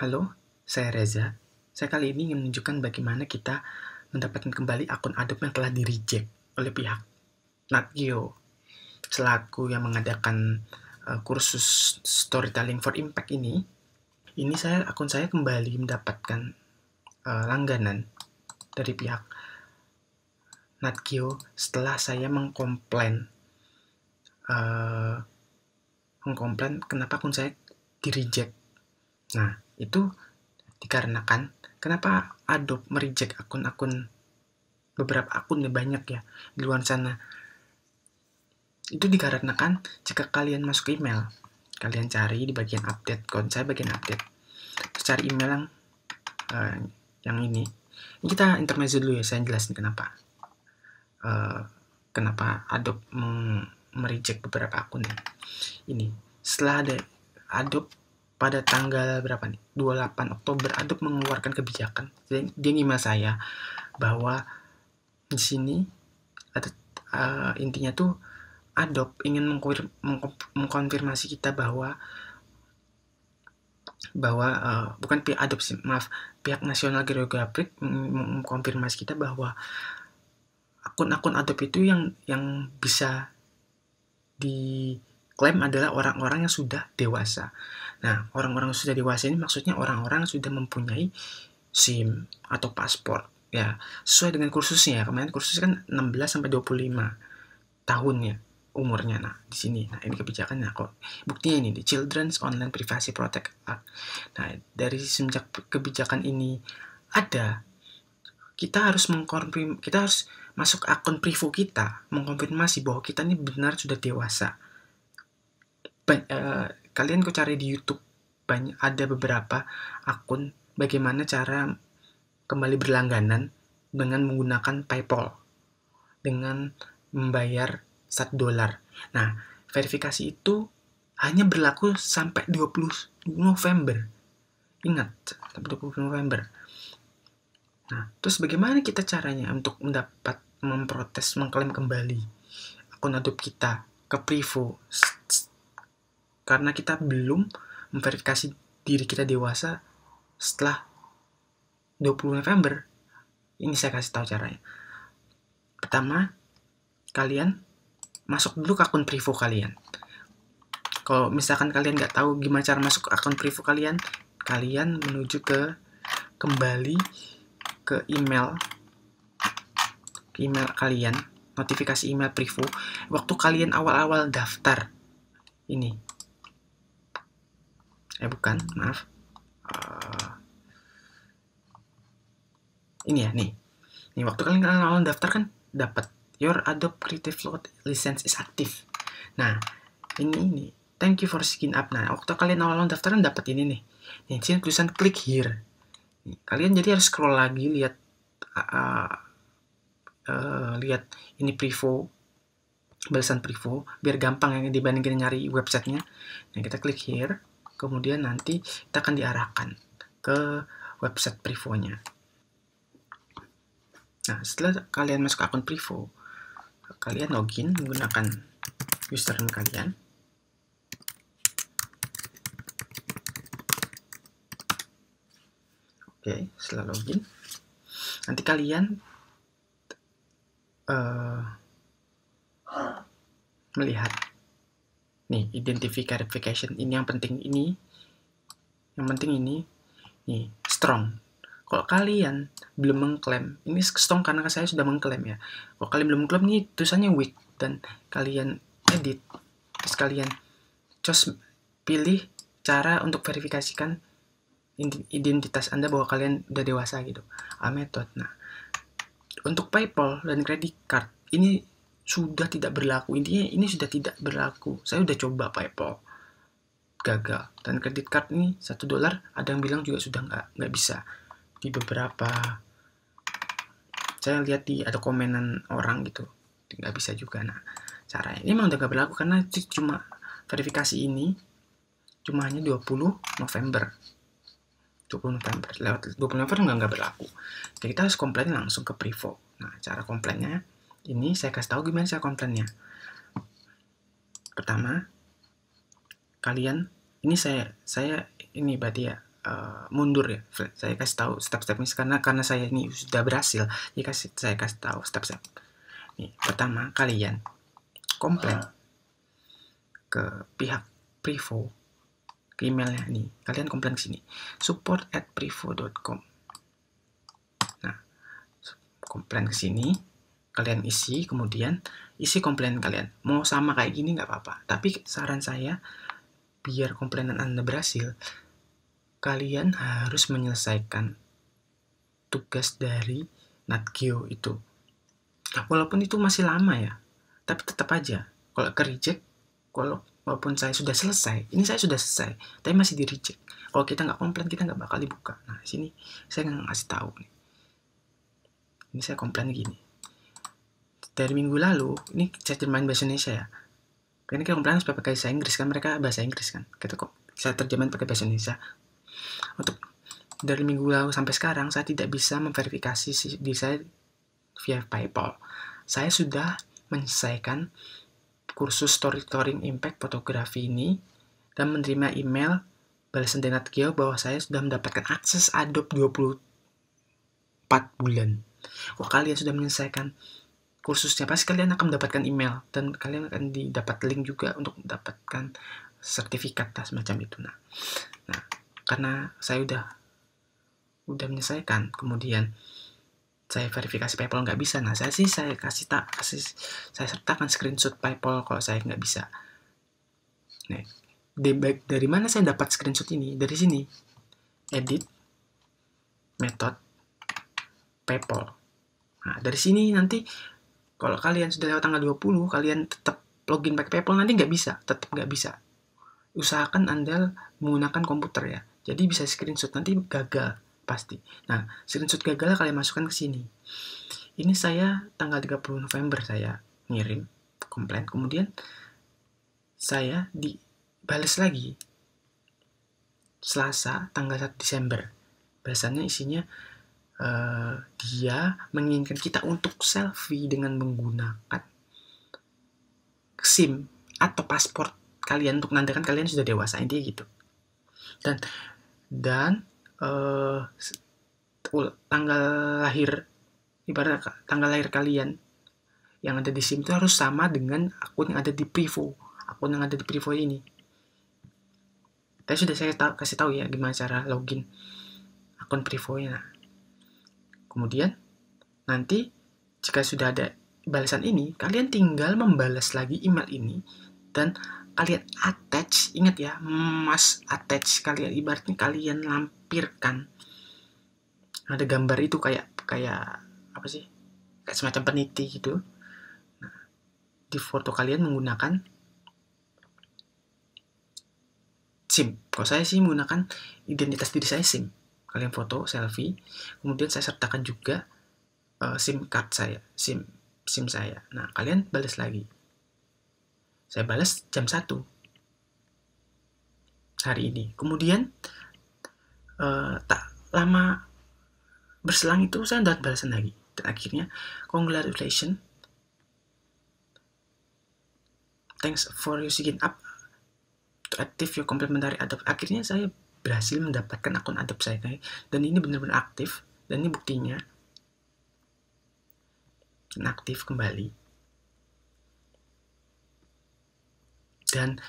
Halo, saya Reza. Saya kali ini ingin menunjukkan bagaimana kita mendapatkan kembali akun Adobe yang telah di-reject oleh pihak NatGeo. Selaku yang mengadakan uh, kursus storytelling for impact ini, ini saya akun saya kembali mendapatkan uh, langganan dari pihak NatGeo setelah saya mengkomplain uh, mengkomplain kenapa akun saya di reject. Nah, itu dikarenakan kenapa Adobe mereject akun-akun beberapa akun nih banyak ya di luar sana. Itu dikarenakan jika kalian masuk email, kalian cari di bagian update, kalau saya bagian update. Terus cari email yang uh, yang ini. Kita intermezzo dulu ya, saya jelasin kenapa. Uh, kenapa Adobe mereject beberapa akun ya. Ini, setelah ada Adobe pada tanggal berapa nih 28 Oktober untuk mengeluarkan kebijakan dia, dia saya bahwa di sini ada, uh, intinya tuh Adop ingin mengkonfirmasi kita bahwa bahwa uh, bukan pihak Adop sih, maaf pihak Nasional Geographic mengkonfirmasi kita bahwa akun-akun Adop itu yang yang bisa di klaim adalah orang-orang yang sudah dewasa. Nah, orang-orang yang sudah dewasa ini maksudnya orang-orang yang sudah mempunyai SIM atau paspor ya sesuai dengan kursusnya kemarin kursus kan 16 sampai 25 tahun ya umurnya nah di sini nah ini kebijakannya kok buktinya ini di Children's Online Privacy Protect Act nah dari semenjak kebijakan ini ada kita harus mengkonfirm kita harus masuk akun privo kita mengkonfirmasi bahwa kita ini benar sudah dewasa uh, kalian kok cari di YouTube banyak ada beberapa akun bagaimana cara kembali berlangganan dengan menggunakan PayPal dengan membayar satu dolar. Nah, verifikasi itu hanya berlaku sampai 20 November. Ingat, sampai 20 November. Nah, terus bagaimana kita caranya untuk mendapat memprotes, mengklaim kembali akun Adobe kita ke Privo karena kita belum memverifikasi diri kita dewasa setelah 20 November. Ini saya kasih tahu caranya. Pertama, kalian masuk dulu ke akun Privo kalian. Kalau misalkan kalian nggak tahu gimana cara masuk akun Privo kalian, kalian menuju ke kembali ke email email kalian, notifikasi email Privo waktu kalian awal-awal daftar. Ini eh bukan maaf uh, ini ya nih nih waktu kalian awal daftar kan dapat your Adobe Creative Cloud license is active nah ini ini thank you for skin up nah waktu kalian awal daftar kan dapat ini nih nih sini tulisan click here kalian jadi harus scroll lagi lihat uh, uh, lihat ini privo balasan privo biar gampang yang dibandingin nyari websitenya nah kita klik here kemudian nanti kita akan diarahkan ke website Privo-nya. Nah, setelah kalian masuk akun Privo, kalian login menggunakan username kalian. Oke, setelah login, nanti kalian uh, melihat nih identification ini yang penting ini yang penting ini nih strong kalau kalian belum mengklaim ini strong karena saya sudah mengklaim ya kalau kalian belum mengklaim ini tulisannya weak dan kalian edit terus kalian just pilih cara untuk verifikasikan identitas Anda bahwa kalian udah dewasa gitu. A method. Nah, untuk PayPal dan credit card ini sudah tidak berlaku intinya ini sudah tidak berlaku saya sudah coba PayPal gagal dan kredit card ini satu dolar ada yang bilang juga sudah nggak nggak bisa di beberapa saya lihat di ada komenan orang gitu nggak bisa juga nah cara ini memang udah nggak berlaku karena cuma verifikasi ini cuma hanya 20 November 20 November lewat 20 November nggak nggak berlaku jadi kita harus komplain langsung ke Privo nah cara komplainnya ini saya kasih tahu gimana cara komplainnya. Pertama, kalian ini saya saya ini berarti ya uh, mundur ya. Saya kasih tahu step-stepnya karena karena saya ini sudah berhasil. Jadi kasih saya kasih tahu step-step. Ini pertama kalian komplain ke pihak Privo ke emailnya nih. Kalian komplain ke sini. support at privo.com. Nah, komplain ke sini kalian isi, kemudian isi komplain kalian. Mau sama kayak gini nggak apa-apa. Tapi saran saya, biar komplainan Anda berhasil, kalian harus menyelesaikan tugas dari Natgeo itu. Nah, walaupun itu masih lama ya, tapi tetap aja, kalau ke reject, kalau walaupun saya sudah selesai, ini saya sudah selesai, tapi masih di reject. Kalau kita nggak komplain, kita nggak bakal dibuka. Nah, sini saya nggak ngasih tahu nih. Ini saya komplain gini dari minggu lalu ini saya terjemahin bahasa Indonesia ya karena kalau pelan harus pakai bahasa Inggris kan mereka bahasa Inggris kan kita gitu kok saya terjemahin pakai bahasa Indonesia untuk dari minggu lalu sampai sekarang saya tidak bisa memverifikasi di saya via PayPal saya sudah menyelesaikan kursus storytelling impact fotografi ini dan menerima email balasan dari Geo bahwa saya sudah mendapatkan akses Adobe 24 bulan. Wah, kalian sudah menyelesaikan kursusnya pasti kalian akan mendapatkan email dan kalian akan didapat link juga untuk mendapatkan sertifikat tas macam itu nah nah karena saya udah udah menyelesaikan kemudian saya verifikasi PayPal nggak bisa nah saya sih saya kasih tak kasih saya sertakan screenshot PayPal kalau saya nggak bisa nah dari mana saya dapat screenshot ini dari sini edit method PayPal nah dari sini nanti kalau kalian sudah lewat tanggal 20, kalian tetap login pakai PayPal nanti nggak bisa, tetap nggak bisa. Usahakan Anda menggunakan komputer ya. Jadi bisa screenshot nanti gagal pasti. Nah, screenshot gagal kalian masukkan ke sini. Ini saya tanggal 30 November saya ngirim komplain. Kemudian saya dibales lagi Selasa tanggal 1 Desember. Bahasanya isinya uh, dia menginginkan kita untuk selfie dengan menggunakan SIM atau paspor kalian untuk menandakan kalian sudah dewasa ini gitu dan dan uh, tanggal lahir ibarat tanggal lahir kalian yang ada di SIM itu harus sama dengan akun yang ada di Privo akun yang ada di Privo ini tadi sudah saya tahu, kasih tahu ya gimana cara login akun Privo nya Kemudian, nanti jika sudah ada balasan ini, kalian tinggal membalas lagi email ini dan kalian attach, ingat ya, mas attach kalian ibaratnya kalian lampirkan ada gambar itu kayak kayak apa sih kayak semacam peniti gitu nah, di foto kalian menggunakan SIM kalau saya sih menggunakan identitas diri saya SIM kalian foto selfie kemudian saya sertakan juga uh, sim card saya sim sim saya nah kalian balas lagi saya balas jam 1 hari ini kemudian uh, tak lama berselang itu saya dapat balasan lagi dan akhirnya congratulations thanks for using up to active your complimentary adobe akhirnya saya berhasil mendapatkan akun adopsi saya dan ini benar-benar aktif dan ini buktinya aktif kembali dan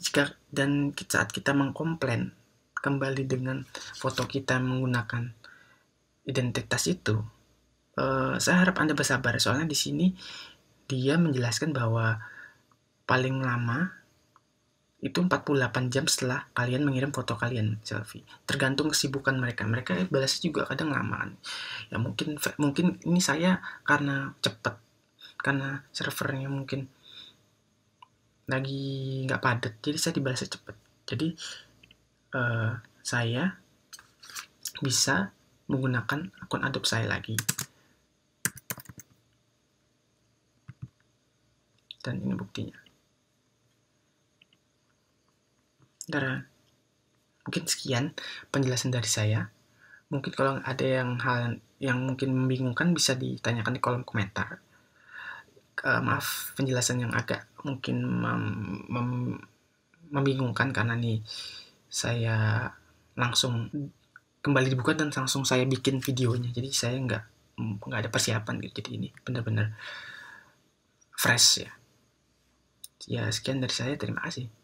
jika dan saat kita mengkomplain kembali dengan foto kita menggunakan identitas itu eh, saya harap anda bersabar soalnya di sini dia menjelaskan bahwa paling lama itu 48 jam setelah kalian mengirim foto kalian selfie. Tergantung kesibukan mereka. Mereka balasnya juga kadang lamaan. Ya mungkin mungkin ini saya karena cepet karena servernya mungkin lagi nggak padat jadi saya dibalas cepet jadi uh, saya bisa menggunakan akun Adobe saya lagi dan ini buktinya karena Mungkin sekian penjelasan dari saya. Mungkin kalau ada yang hal yang mungkin membingungkan bisa ditanyakan di kolom komentar. Uh, maaf penjelasan yang agak mungkin mem mem membingungkan karena nih saya langsung kembali dibuka dan langsung saya bikin videonya jadi saya nggak nggak ada persiapan gitu jadi ini benar-benar fresh ya ya sekian dari saya terima kasih